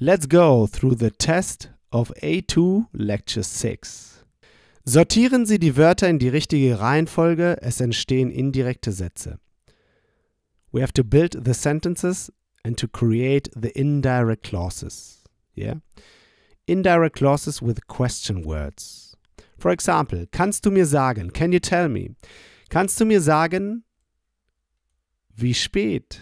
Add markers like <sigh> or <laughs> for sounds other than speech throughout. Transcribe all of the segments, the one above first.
Let's go through the test of A2 Lecture 6. Sortieren Sie die Wörter in die richtige Reihenfolge, es entstehen indirekte Sätze. We have to build the sentences and to create the indirect clauses. Yeah? Indirect clauses with question words. For example, kannst du mir sagen, can you tell me? Kannst du mir sagen, wie spät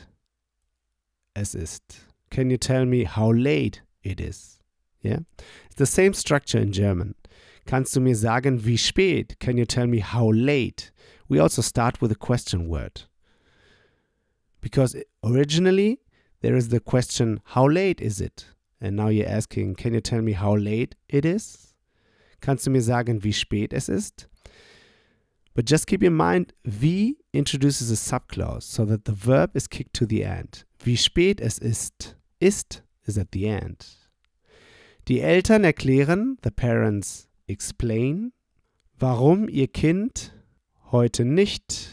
es ist? Can you tell me how late it is? Yeah. It's the same structure in German. Kannst du mir sagen, wie spät? Can you tell me how late? We also start with a question word. Because originally there is the question, how late is it? And now you're asking, can you tell me how late it is? Kannst du mir sagen, wie spät es ist? But just keep in mind, wie introduces a subclause so that the verb is kicked to the end. Wie spät es ist. ist is at the end. Die Eltern erklären, the parents explain, warum ihr Kind heute nicht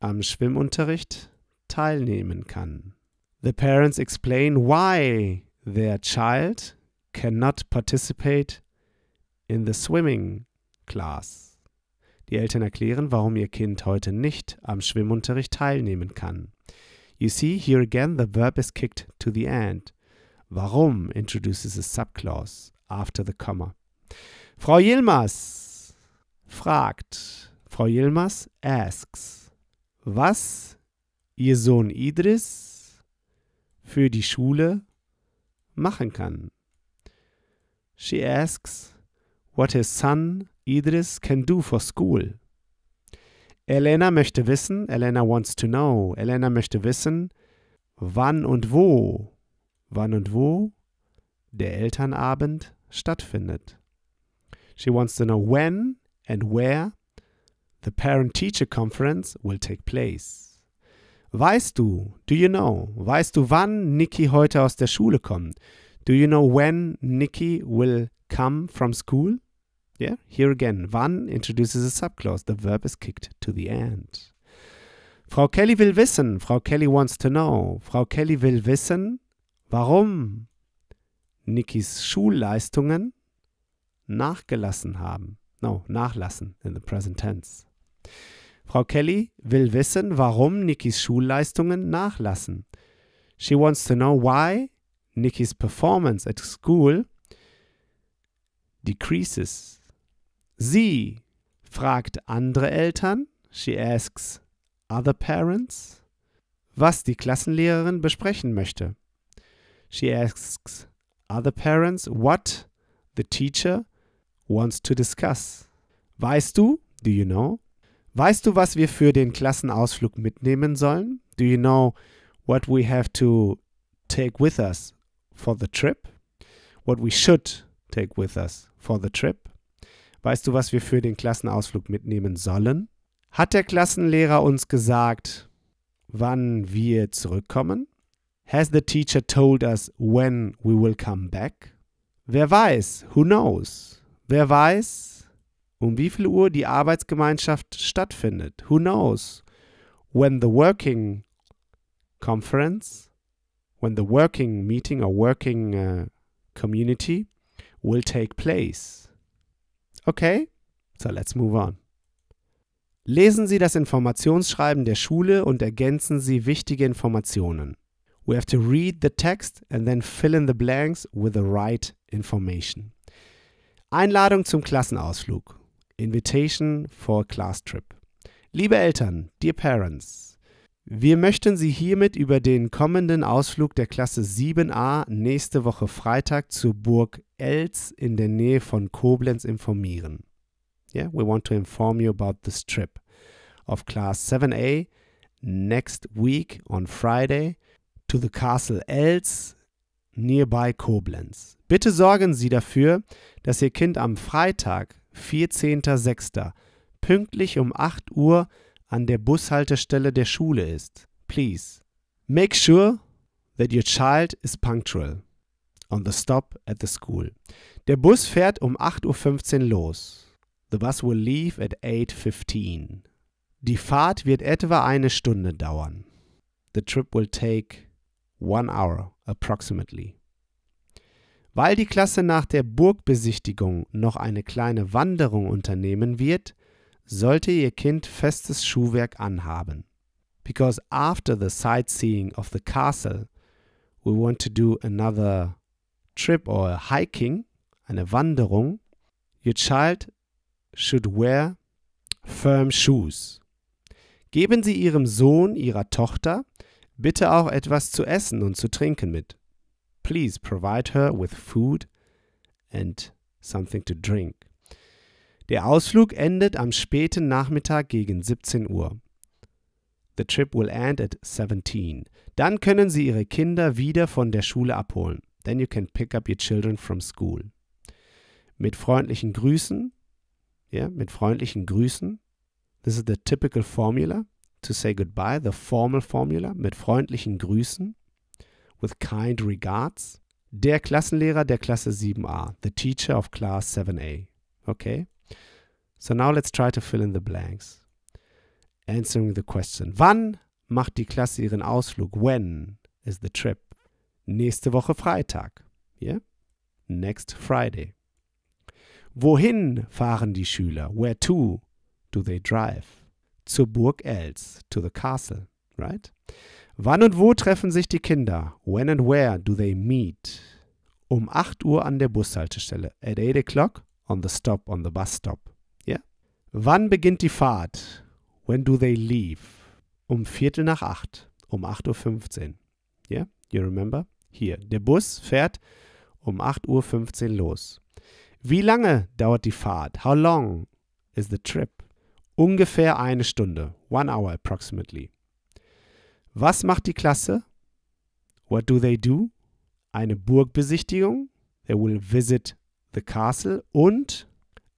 am Schwimmunterricht teilnehmen kann. The parents explain why their child cannot participate in the swimming class. Die Eltern erklären, warum ihr Kind heute nicht am Schwimmunterricht teilnehmen kann. You see, here again the verb is kicked to the end. Warum introduces a subclause after the comma. Frau Yilmaz fragt. Frau Yilmaz asks. Was ihr Sohn Idris für die Schule machen kann. She asks what his son Idris can do for school. Elena möchte wissen, Elena wants to know, Elena möchte wissen, wann und wo, wann und wo der Elternabend stattfindet. She wants to know when and where the Parent-Teacher Conference will take place. Weißt du, do you know, weißt du, wann Nikki heute aus der Schule kommt? Do you know when Nikki will come from school? Yeah, here again. One introduces a subclause. The verb is kicked to the end. Frau Kelly will wissen. Frau Kelly wants to know. Frau Kelly will wissen, warum Nikis Schulleistungen nachgelassen haben. No, nachlassen in the present tense. Frau Kelly will wissen, warum Nikis Schulleistungen nachlassen. She wants to know why Nikis performance at school decreases Sie fragt andere Eltern, she asks other parents, was die Klassenlehrerin besprechen möchte. She asks other parents what the teacher wants to discuss. Weißt du, do you know, weißt du, was wir für den Klassenausflug mitnehmen sollen? Do you know what we have to take with us for the trip? What we should take with us for the trip? Weißt du, was wir für den Klassenausflug mitnehmen sollen? Hat der Klassenlehrer uns gesagt, wann wir zurückkommen? Has the teacher told us when we will come back? Wer weiß, who knows? Wer weiß, um wie viel Uhr die Arbeitsgemeinschaft stattfindet? Who knows? When the working conference, when the working meeting or working uh, community will take place. Okay, so let's move on. Lesen Sie das Informationsschreiben der Schule und ergänzen Sie wichtige Informationen. We have to read the text and then fill in the blanks with the right information. Einladung zum Klassenausflug. Invitation for a class trip. Liebe Eltern, dear parents, wir möchten Sie hiermit über den kommenden Ausflug der Klasse 7a nächste Woche Freitag zur Burg Els in der Nähe von Koblenz informieren. Yeah, we want to inform you about this trip of class 7A next week on Friday to the castle Els nearby Koblenz. Bitte sorgen Sie dafür, dass Ihr Kind am Freitag, 14.06., pünktlich um 8 Uhr an der Bushaltestelle der Schule ist. Please. Make sure that your child is punctual on the stop at the school. Der Bus fährt um 8.15 Uhr los. The bus will leave at 8.15. Uhr. Die Fahrt wird etwa eine Stunde dauern. The trip will take one hour approximately. Weil die Klasse nach der Burgbesichtigung noch eine kleine Wanderung unternehmen wird, sollte ihr Kind festes Schuhwerk anhaben. Because after the sightseeing of the castle, we want to do another trip or a hiking, eine Wanderung, your child should wear firm shoes. Geben Sie Ihrem Sohn, Ihrer Tochter bitte auch etwas zu essen und zu trinken mit. Please provide her with food and something to drink. Der Ausflug endet am späten Nachmittag gegen 17 Uhr. The trip will end at 17. Dann können Sie Ihre Kinder wieder von der Schule abholen. Then you can pick up your children from school. Mit freundlichen Grüßen, ja, yeah, mit freundlichen Grüßen. This is the typical formula to say goodbye, the formal formula, mit freundlichen Grüßen. With kind regards. Der Klassenlehrer der Klasse 7a, the teacher of class 7a. Okay? So now let's try to fill in the blanks. Answering the question. Wann macht die Klasse ihren Ausflug? When is the trip? nächste Woche Freitag. Yeah? Next Friday. Wohin fahren die Schüler? Where to do they drive? Zur Burg Els, to the castle, right? Wann und wo treffen sich die Kinder? When and where do they meet? Um 8 Uhr an der Bushaltestelle. At 8 o'clock on the stop, on the bus stop. Yeah? Wann beginnt die Fahrt? When do they leave? Um Viertel nach 8, um 8.15 Uhr. Yeah? You remember? hier. Der Bus fährt um 8.15 Uhr los. Wie lange dauert die Fahrt? How long is the trip? Ungefähr eine Stunde. One hour approximately. Was macht die Klasse? What do they do? Eine Burgbesichtigung. They will visit the castle. Und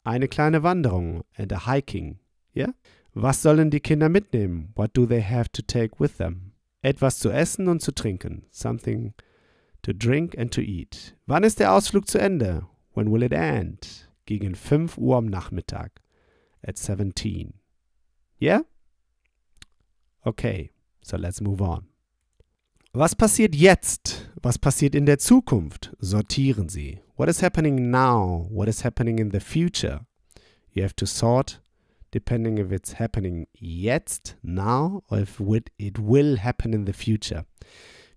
eine kleine Wanderung. And a hiking. Yeah? Was sollen die Kinder mitnehmen? What do they have to take with them? Etwas zu essen und zu trinken. Something to drink and to eat. Wann ist der Ausflug zu Ende? When will it end? Gegen 5 Uhr am Nachmittag. At 17. Yeah? Okay, so let's move on. Was passiert jetzt? Was passiert in der Zukunft? Sortieren Sie. What is happening now? What is happening in the future? You have to sort depending if it's happening jetzt, now, or if it will happen in the future.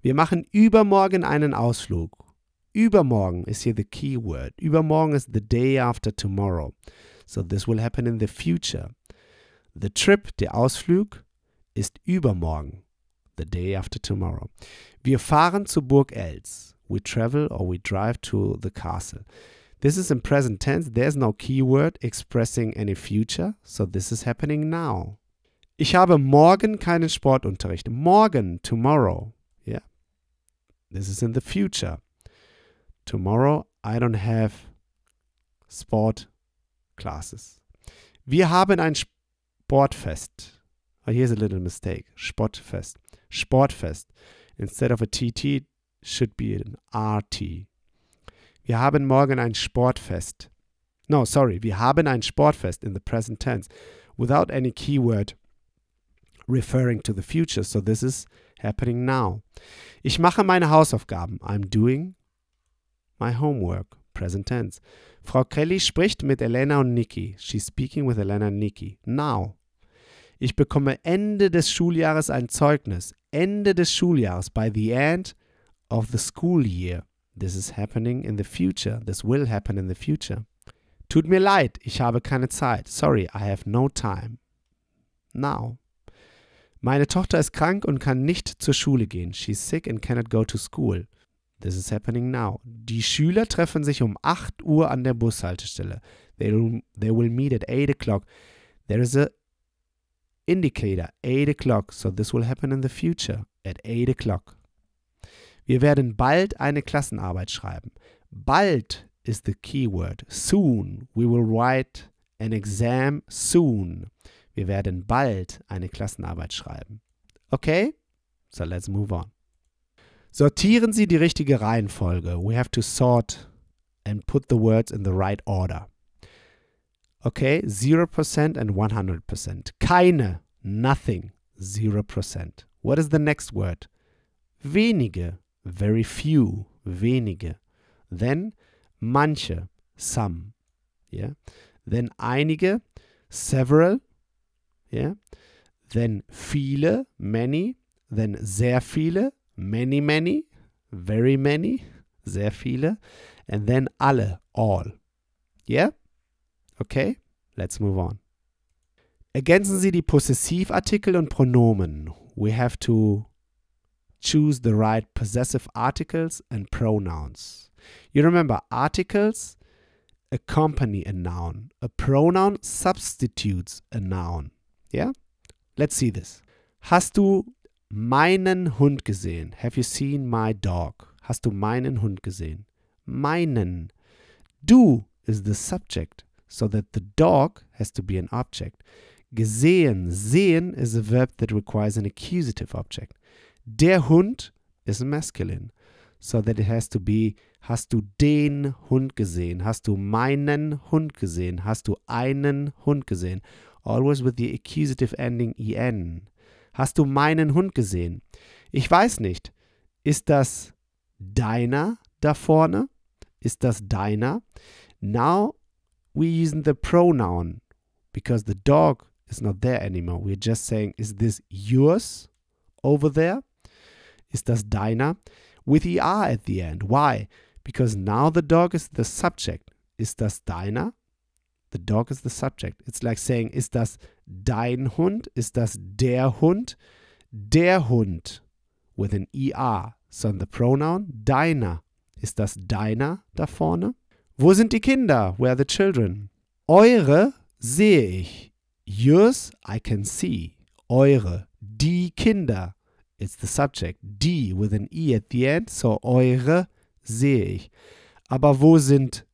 Wir machen übermorgen einen Ausflug. Übermorgen ist hier the key word. Übermorgen ist the day after tomorrow. So this will happen in the future. The trip, der Ausflug, ist übermorgen. The day after tomorrow. Wir fahren zu Burg Els. We travel or we drive to the castle. This is in present tense. There's no keyword expressing any future. So this is happening now. Ich habe morgen keinen Sportunterricht. Morgen, tomorrow. This is in the future. Tomorrow I don't have sport classes. Wir haben ein Sportfest. Oh, here's a little mistake. Sportfest. Sportfest. Instead of a TT, should be an RT. Wir haben morgen ein Sportfest. No, sorry. Wir haben ein Sportfest in the present tense without any keyword referring to the future. So this is happening now. Ich mache meine Hausaufgaben. I'm doing my homework. Present tense. Frau Kelly spricht mit Elena und Nikki. She's speaking with Elena und Nikki. Now. Ich bekomme Ende des Schuljahres ein Zeugnis. Ende des Schuljahres. By the end of the school year. This is happening in the future. This will happen in the future. Tut mir leid, ich habe keine Zeit. Sorry, I have no time. Now. Meine Tochter ist krank und kann nicht zur Schule gehen. She's sick and cannot go to school. This is happening now. Die Schüler treffen sich um 8 Uhr an der Bushaltestelle. They will, they will meet at 8 o'clock. There is a indicator, 8 o'clock, so this will happen in the future, at 8 o'clock. Wir werden bald eine Klassenarbeit schreiben. Bald ist the keyword. Soon. We will write an exam soon. Wir werden bald eine Klassenarbeit schreiben. Okay? So let's move on. Sortieren Sie die richtige Reihenfolge. We have to sort and put the words in the right order. Okay, 0% and 100%. Keine, nothing, 0%. What is the next word? Wenige, very few, wenige. Then manche, some. Yeah. Then einige, several, yeah? Then viele, many, then sehr viele, many, many, very many, sehr viele, and then alle, all. Yeah? Okay, let's move on. Ergänzen Sie die Possessivartikel und Pronomen. We have to choose the right possessive articles and pronouns. You remember, articles accompany a noun. A pronoun substitutes a noun. Ja? Yeah? Let's see this. Hast du meinen Hund gesehen? Have you seen my dog? Hast du meinen Hund gesehen? Meinen. Du is the subject, so that the dog has to be an object. Gesehen. Sehen is a verb that requires an accusative object. Der Hund is a masculine, so that it has to be Hast du den Hund gesehen? Hast du meinen Hund gesehen? Hast du einen Hund gesehen? Always with the accusative ending en. Hast du meinen Hund gesehen? Ich weiß nicht. Ist das deiner da vorne? Ist das deiner? Now we're using the pronoun because the dog is not there anymore. We're just saying, is this yours over there? Ist das deiner? With er at the end. Why? Because now the dog is the subject. Ist das deiner? The dog is the subject. It's like saying, ist das dein Hund? Ist das der Hund? Der Hund with an ER. So the pronoun deiner. Ist das deiner da vorne? Wo sind die Kinder? Where are the children? Eure sehe ich. Yours I can see. Eure. Die Kinder. It's the subject. Die with an E at the end. So eure sehe ich. Aber wo sind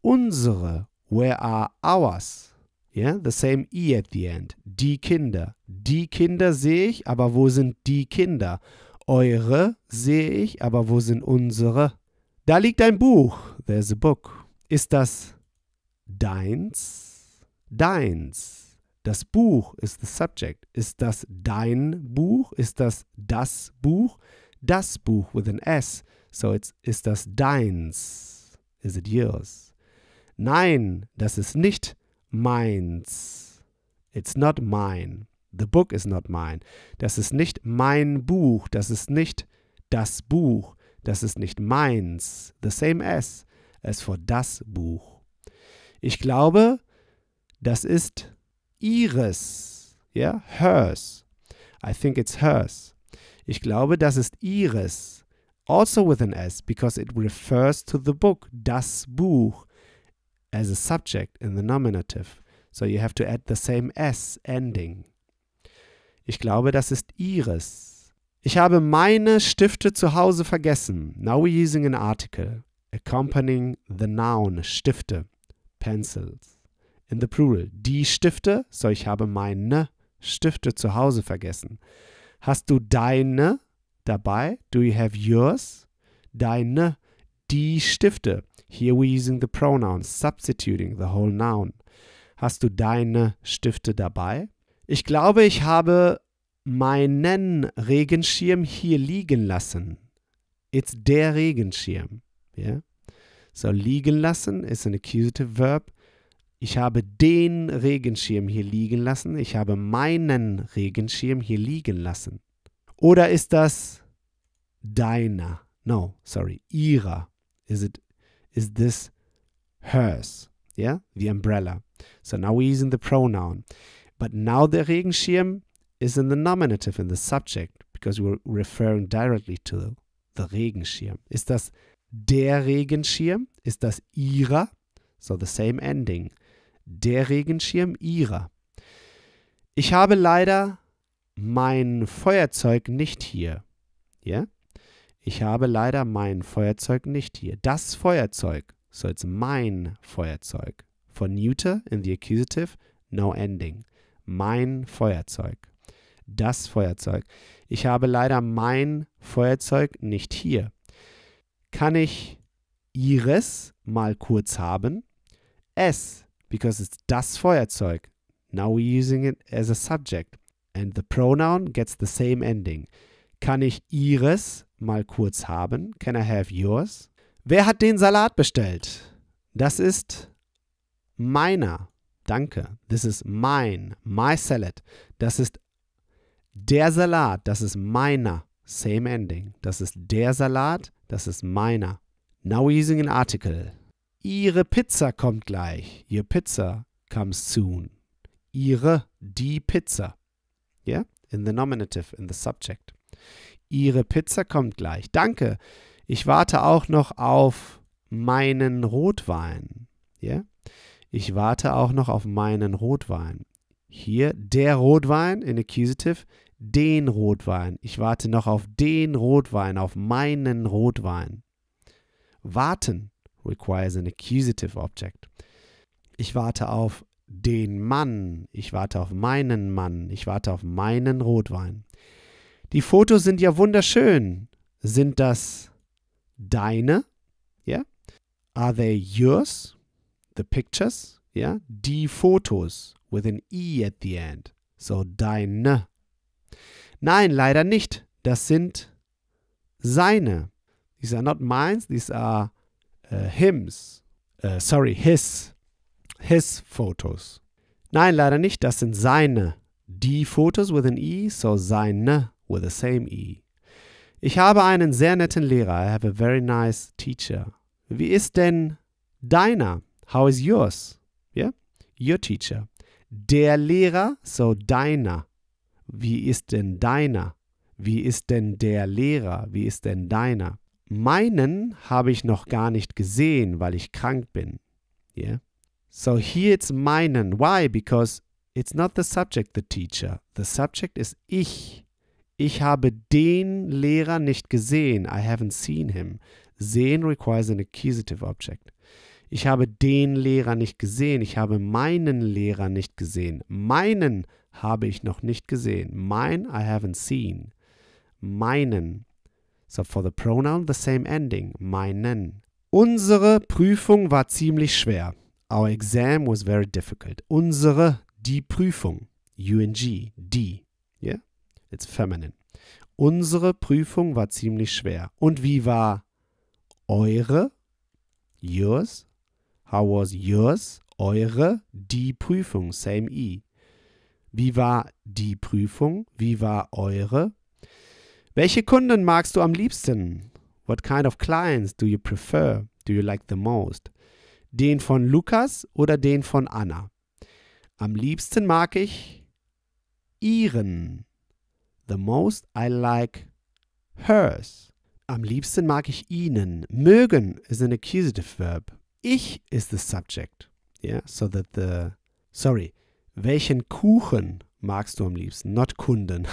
unsere? Where are ours? Yeah, the same E at the end. Die Kinder. Die Kinder sehe ich, aber wo sind die Kinder? Eure sehe ich, aber wo sind unsere? Da liegt ein Buch. There's a book. Ist das deins? Deins. Das Buch ist the subject. Ist das dein Buch? Ist das das Buch? Das Buch with an S. So it's, ist das deins? Is it yours? Nein, das ist nicht meins. It's not mine. The book is not mine. Das ist nicht mein Buch. Das ist nicht das Buch. Das ist nicht meins. The same as. Es vor das Buch. Ich glaube, das ist ihres. yeah? hers. I think it's hers. Ich glaube, das ist ihres. Also with an S, because it refers to the book, das Buch as a subject in the nominative. So you have to add the same s ending. Ich glaube, das ist ihres. Ich habe meine Stifte zu Hause vergessen. Now we're using an article accompanying the noun Stifte, pencils. In the plural, die Stifte, so ich habe meine Stifte zu Hause vergessen. Hast du deine dabei? Do you have yours? Deine die Stifte. Here we're using the pronoun, substituting the whole noun. Hast du deine Stifte dabei? Ich glaube, ich habe meinen Regenschirm hier liegen lassen. It's der Regenschirm. Yeah? So, liegen lassen ist ein accusative verb. Ich habe den Regenschirm hier liegen lassen. Ich habe meinen Regenschirm hier liegen lassen. Oder ist das deiner? No, sorry, ihrer Is it is this hers? Yeah, the umbrella. So now we're using the pronoun. But now the Regenschirm is in the nominative in the subject because we're referring directly to the, the Regenschirm. Ist das der Regenschirm? Ist das ihrer? So the same ending. Der Regenschirm ihrer. Ich habe leider mein Feuerzeug nicht hier. Yeah? ich habe leider mein Feuerzeug nicht hier. Das Feuerzeug, so it's mein Feuerzeug. For neuter in the accusative, no ending. Mein Feuerzeug. Das Feuerzeug. Ich habe leider mein Feuerzeug nicht hier. Kann ich ihres mal kurz haben? Es, because it's das Feuerzeug. Now we're using it as a subject. And the pronoun gets the same ending. Kann ich ihres mal kurz haben? Can I have yours? Wer hat den Salat bestellt? Das ist meiner. Danke. This is mine. My salad. Das ist der Salat. Das ist meiner. Same ending. Das ist der Salat. Das ist meiner. Now using an article. Ihre Pizza kommt gleich. Your pizza comes soon. Ihre, die Pizza. Yeah? In the nominative, in the subject. Ihre Pizza kommt gleich. Danke. Ich warte auch noch auf meinen Rotwein. Yeah? Ich warte auch noch auf meinen Rotwein. Hier der Rotwein in Accusative, den Rotwein. Ich warte noch auf den Rotwein, auf meinen Rotwein. Warten requires an accusative object. Ich warte auf den Mann. Ich warte auf meinen Mann. Ich warte auf meinen Rotwein. Die Fotos sind ja wunderschön. Sind das deine? Ja? Yeah? Are they yours? The pictures? Ja? Yeah? Die Fotos with an E at the end. So deine. Nein, leider nicht. Das sind seine. These are not mine, these are uh, hims. Uh, sorry, his. His Fotos. Nein, leider nicht. Das sind seine. Die Fotos with an E, so seine with the same E. Ich habe einen sehr netten Lehrer. I have a very nice teacher. Wie ist denn deiner? How is yours? Yeah? Your teacher. Der Lehrer, so deiner. Wie ist denn deiner? Wie ist denn der Lehrer? Wie ist denn deiner? Meinen habe ich noch gar nicht gesehen, weil ich krank bin. Yeah? So here it's meinen. Why? Because it's not the subject, the teacher. The subject is ich. Ich habe den Lehrer nicht gesehen. I haven't seen him. Sehen requires an accusative object. Ich habe den Lehrer nicht gesehen. Ich habe meinen Lehrer nicht gesehen. Meinen habe ich noch nicht gesehen. Mein, I haven't seen. Meinen. So for the pronoun, the same ending. Meinen. Unsere Prüfung war ziemlich schwer. Our exam was very difficult. Unsere, die Prüfung. UNG, die. Yeah? It's feminine. Unsere Prüfung war ziemlich schwer. Und wie war eure? Yours? How was yours? Eure? Die Prüfung. Same E. Wie war die Prüfung? Wie war eure? Welche Kunden magst du am liebsten? What kind of clients do you prefer? Do you like the most? Den von Lukas oder den von Anna? Am liebsten mag ich ihren the most I like hers. Am liebsten mag ich ihnen. Mögen is an accusative verb. Ich is the subject. Yeah, so that the sorry, welchen Kuchen magst du am liebsten? Not Kunden.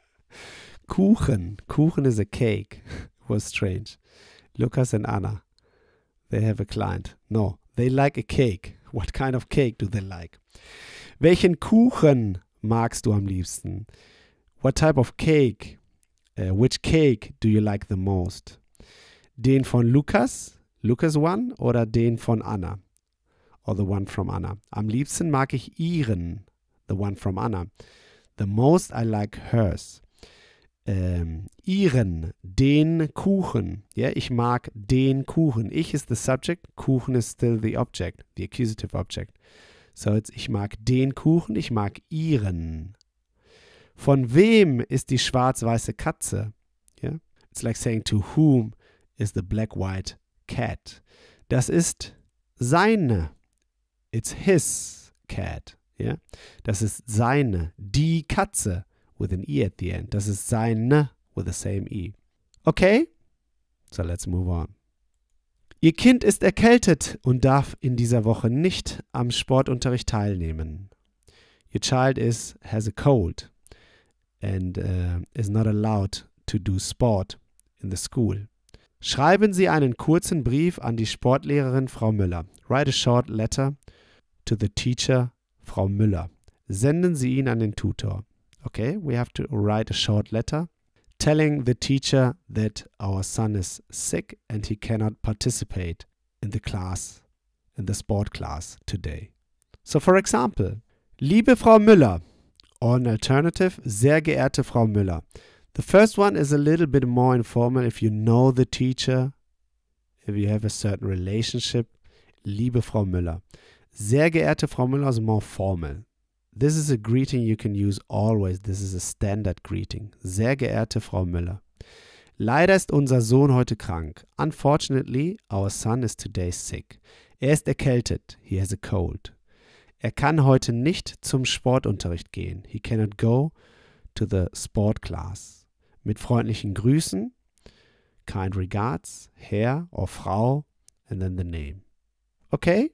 <laughs> Kuchen. Kuchen is a cake. <laughs> Was strange. Lukas and Anna. They have a client. No, they like a cake. What kind of cake do they like? Welchen Kuchen magst du am liebsten? What type of cake? Uh, which cake do you like the most? Den von Lukas, Lukas One oder den von Anna? Or the one from Anna. Am liebsten mag ich ihren, the one from Anna. The most I like hers. Ähm, ihren, den Kuchen. Ja, ich mag den Kuchen. Ich ist the subject, Kuchen is still the object, the accusative object. So, jetzt, ich mag den Kuchen, ich mag ihren von wem ist die schwarz-weiße Katze? Yeah? It's like saying to whom is the black-white cat? Das ist seine. It's his cat. Yeah? Das ist seine. Die Katze with an E at the end. Das ist seine with the same E. Okay? So let's move on. Ihr Kind ist erkältet und darf in dieser Woche nicht am Sportunterricht teilnehmen. Your child is has a cold and uh, is not allowed to do sport in the school. Schreiben Sie einen kurzen Brief an die Sportlehrerin Frau Müller. Write a short letter to the teacher Frau Müller. Senden Sie ihn an den Tutor. Okay, we have to write a short letter telling the teacher that our son is sick and he cannot participate in the class, in the sport class today. So, for example, Liebe Frau Müller, or an alternative, sehr geehrte Frau Müller. The first one is a little bit more informal if you know the teacher, if you have a certain relationship. Liebe Frau Müller. Sehr geehrte Frau Müller is more formal. This is a greeting you can use always. This is a standard greeting. Sehr geehrte Frau Müller. Leider ist unser Sohn heute krank. Unfortunately, our son is today sick. Er ist erkältet. He has a cold. Er kann heute nicht zum Sportunterricht gehen. He cannot go to the sport class. Mit freundlichen Grüßen, kind regards, Herr or Frau and then the name. Okay?